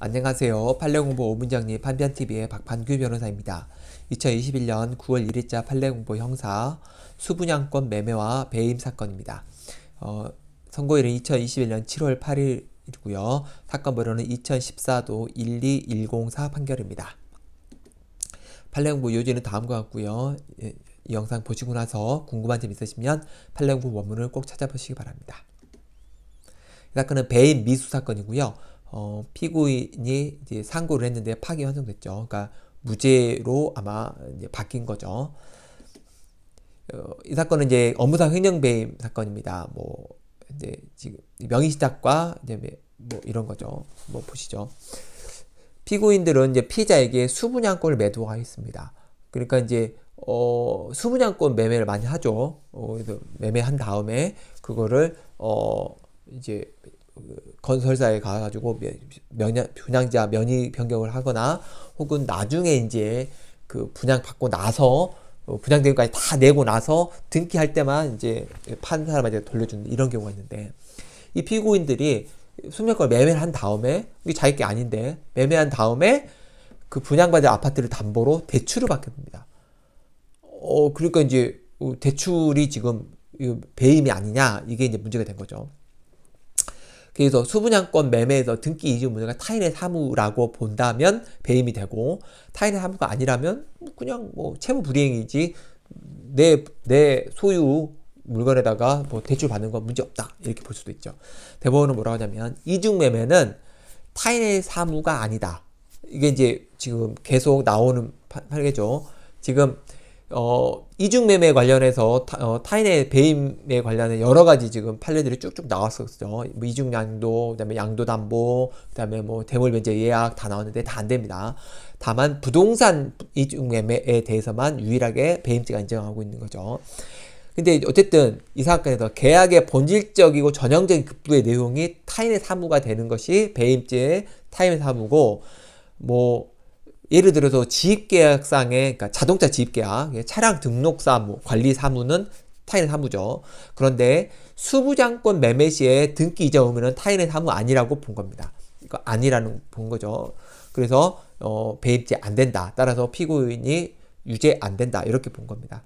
안녕하세요. 판례공보 오문정리 판변TV의 박판규 변호사입니다. 2021년 9월 1일자 판례공보 형사 수분양권 매매와 배임 사건입니다. 어, 선고일은 2021년 7월 8일이고요. 사건 번호는 2014도 12104 판결입니다. 판례공보 요지는 다음과 같고요. 예, 이 영상 보시고 나서 궁금한 점 있으시면 판례공보 원문을 꼭 찾아보시기 바랍니다. 이 사건은 배임 미수 사건이고요. 어, 피고인이 이제 상고를 했는데 파기 환송됐죠. 그러니까 무죄로 아마 이제 바뀐 거죠. 어, 이 사건은 이제 업무상 횡령배임 사건입니다. 뭐 이제 지금 명의시작과 이제 뭐 이런 거죠. 뭐 보시죠. 피고인들은 이제 피자에게 수분양권을 매도하였습니다. 그러니까 이제 어, 수분양권 매매를 많이 하죠. 어, 매매한 다음에 그거를 어, 이제 건설사에 가가지고 면, 분양자 면이 변경을 하거나 혹은 나중에 이제 그 분양 받고 나서 어, 분양 대금까지 다 내고 나서 등기할 때만 이제 판 사람한테 돌려주는 이런 경우가 있는데 이 피고인들이 숙명권 매매를 한 다음에 이게 자기 게 아닌데 매매한 다음에 그 분양받은 아파트를 담보로 대출을 받게 됩니다. 어 그러니까 이제 어, 대출이 지금 배임이 아니냐 이게 이제 문제가 된 거죠. 그래서 수분양권 매매에서 등기 이주 문제가 타인의 사무라고 본다면 배임이 되고 타인의 사무가 아니라면 뭐 그냥 뭐 채무 불이행이지 내 내 소유 물건에다가 뭐 대출 받는 건 문제 없다 이렇게 볼 수도 있죠. 대법원은 뭐라고 하냐면 이중 매매는 타인의 사무가 아니다. 이게 이제 지금 계속 나오는 판결이죠 지금 어, 이중매매 관련해서 타, 어, 인의 배임에 관련해 여러 가지 지금 판례들이 쭉쭉 나왔었죠. 뭐 이중양도, 그다음에 양도담보, 그다음에 뭐 대물면제 예약 다 나왔는데 다 안 됩니다. 다만 부동산 이중매매에 대해서만 유일하게 배임죄가 인정하고 있는 거죠. 근데 어쨌든 이 사건에서 계약의 본질적이고 전형적인 급부의 내용이 타인의 사무가 되는 것이 배임죄의 타인의 사무고 뭐 예를 들어서 지입계약상에 그러니까 자동차 지입계약, 예, 차량 등록 사무, 관리 사무는 타인의 사무죠. 그런데 수부장권 매매 시에 등기 이자 오면은 타인의 사무 아니라고 본 겁니다. 이거 아니라는 본 거죠. 그래서 어, 배입지 안 된다. 따라서 피고인이 유죄 안 된다. 이렇게 본 겁니다.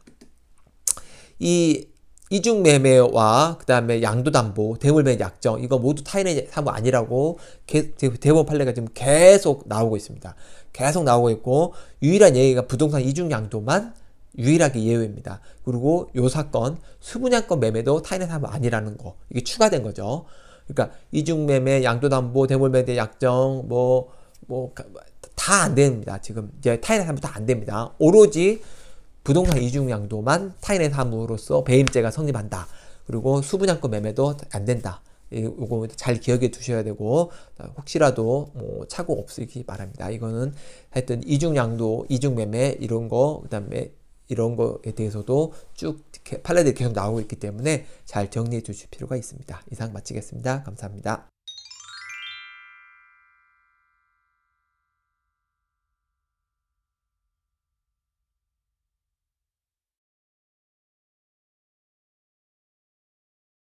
이 이중매매와 그 다음에 양도담보, 대물매 약정 이거 모두 타인의 사무 아니라고 개, 대법원 판례가 지금 계속 나오고 있습니다. 계속 나오고 있고 유일한 예외가 부동산 이중양도만 유일하게 예외입니다. 그리고 요 사건 수분양권 매매도 타인의 사무 아니라는 거 이게 추가된 거죠. 그러니까 이중매매, 양도담보, 대물매 약정 뭐 뭐 다 안 됩니다. 지금 이제 타인의 사무 다 안 됩니다. 오로지 부동산 이중양도만 타인의 사무로서 배임죄가 성립한다. 그리고 수분양권 매매도 안 된다. 이거 잘 기억해 두셔야 되고 혹시라도 뭐 차고 없으기 바랍니다. 이거는 하여튼 이중양도, 이중매매 이런 거 그다음에 이런 거에 대해서도 쭉 판례들이 계속 나오고 있기 때문에 잘 정리해 주실 필요가 있습니다. 이상 마치겠습니다. 감사합니다.